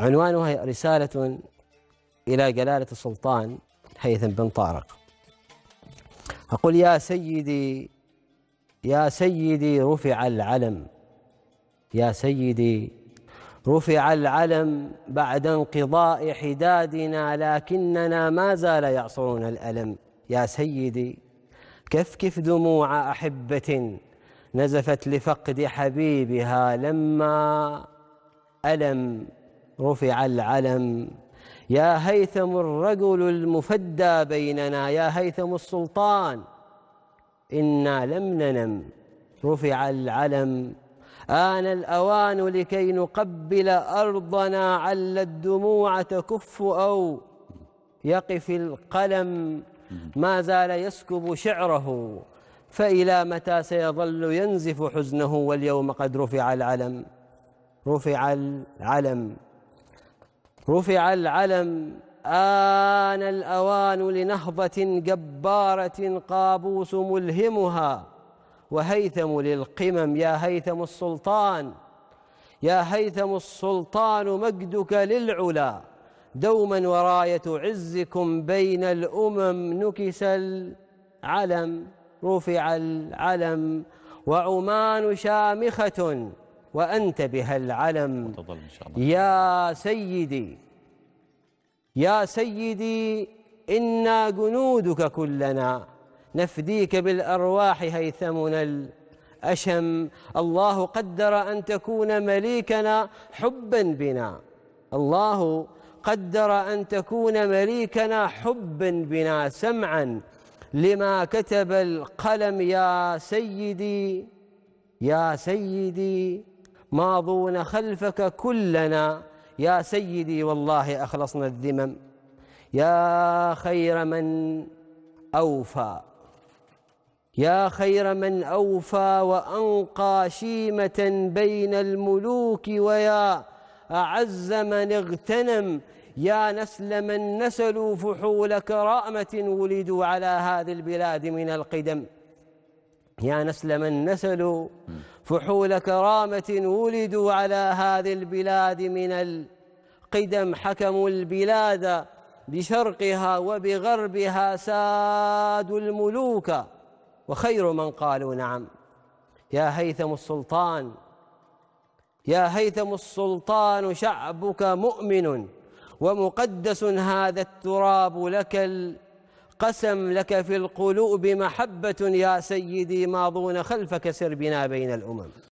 عنوانها رسالة إلى جلالة السلطان هيثم بن طارق أقول يا سيدي يا سيدي رفع العلم يا سيدي رفع العلم بعد انقضاء حدادنا لكننا ما زال يعصرنا الألم يا سيدي كفكف دموع أحبة نزفت لفقد حبيبها لما ألم رفع العلم يا هيثم الرجل المفدى بيننا يا هيثم السلطان إنا لم ننم رفع العلم آن الأوان لكي نقبل أرضنا عل الدموع تكف أو يقف القلم ما زال يسكب شعره فإلى متى سيظل ينزف حزنه واليوم قد رفع العلم رفع العلم رفع العلم آن الأوان لنهضة جبارة قابوس ملهمها وهيثم للقمم يا هيثم السلطان يا هيثم السلطان مجدك للعلا دوما وراية عزكم بين الأمم نكس العلم رفع العلم وعمان شامخة وأنت بها العلم يا سيدي يا سيدي إنا جنودك كلنا نفديك بالأرواح هيثمنا الأشم الله قدر أن تكون مليكنا حبا بنا الله قدر أن تكون مليكنا حبا بنا سمعا لما كتب القلم يا سيدي يا سيدي ماضون خلفك كلنا يا سيدي والله أخلصنا الذمم يا خير من أوفى يا خير من أوفى وأنقى شيمة بين الملوك ويا أعز من اغتنم يا نسل من نسلوا فحول كرامة ولدوا على هذه البلاد من القدم يا نسل من نسلوا فحول كرامة ولدوا على هذه البلاد من القدم حكموا البلاد بشرقها وبغربها سادوا الملوك وخير من قالوا نعم يا هيثم السلطان يا هيثم السلطان شعبك مؤمن ومقدس هذا التراب لك ال قسم لك في القلوب محبة يا سيدي ماضون خلفك سر بنا بين الأمم